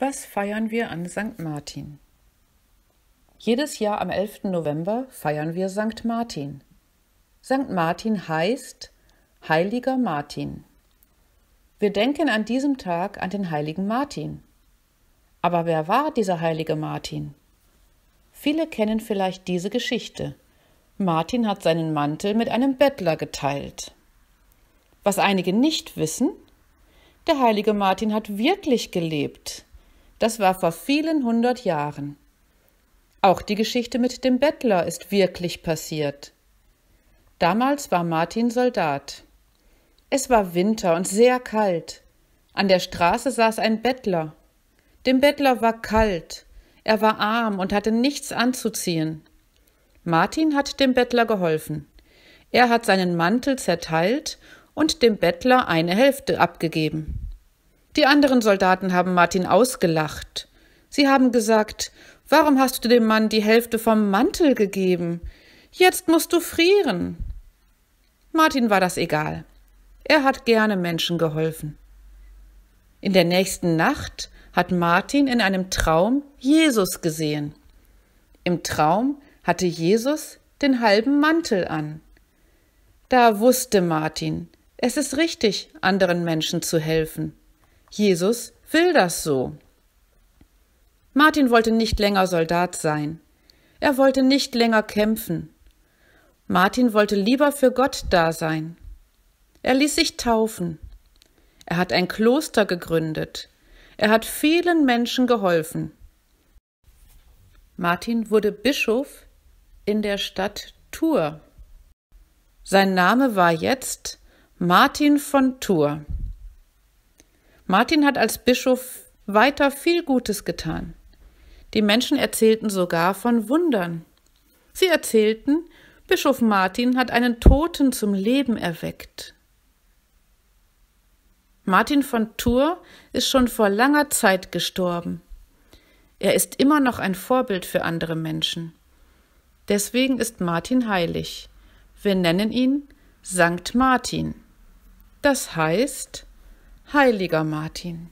Was feiern wir an St. Martin? Jedes Jahr am 11. November feiern wir St. Martin. St. Martin heißt Heiliger Martin. Wir denken an diesem Tag an den heiligen Martin. Aber wer war dieser heilige Martin? Viele kennen vielleicht diese Geschichte. Martin hat seinen Mantel mit einem Bettler geteilt. Was einige nicht wissen, der heilige Martin hat wirklich gelebt. Das war vor vielen hundert Jahren. Auch die Geschichte mit dem Bettler ist wirklich passiert. Damals war Martin Soldat. Es war Winter und sehr kalt. An der Straße saß ein Bettler. Dem Bettler war kalt. Er war arm und hatte nichts anzuziehen. Martin hat dem Bettler geholfen. Er hat seinen Mantel zerteilt und dem Bettler eine Hälfte abgegeben. Die anderen Soldaten haben Martin ausgelacht. Sie haben gesagt, warum hast du dem Mann die Hälfte vom Mantel gegeben? Jetzt musst du frieren. Martin war das egal. Er hat gerne Menschen geholfen. In der nächsten Nacht hat Martin in einem Traum Jesus gesehen. Im Traum hatte Jesus den halben Mantel an. Da wusste Martin, es ist richtig, anderen Menschen zu helfen. Jesus will das so. Martin wollte nicht länger Soldat sein. Er wollte nicht länger kämpfen. Martin wollte lieber für Gott da sein. Er ließ sich taufen. Er hat ein Kloster gegründet. Er hat vielen Menschen geholfen. Martin wurde Bischof in der Stadt Tours. Sein Name war jetzt Martin von Tours. Martin hat als Bischof weiter viel Gutes getan. Die Menschen erzählten sogar von Wundern. Sie erzählten, Bischof Martin hat einen Toten zum Leben erweckt. Martin von Tours ist schon vor langer Zeit gestorben. Er ist immer noch ein Vorbild für andere Menschen. Deswegen ist Martin heilig. Wir nennen ihn Sankt Martin. Das heißt, Heiliger Martin.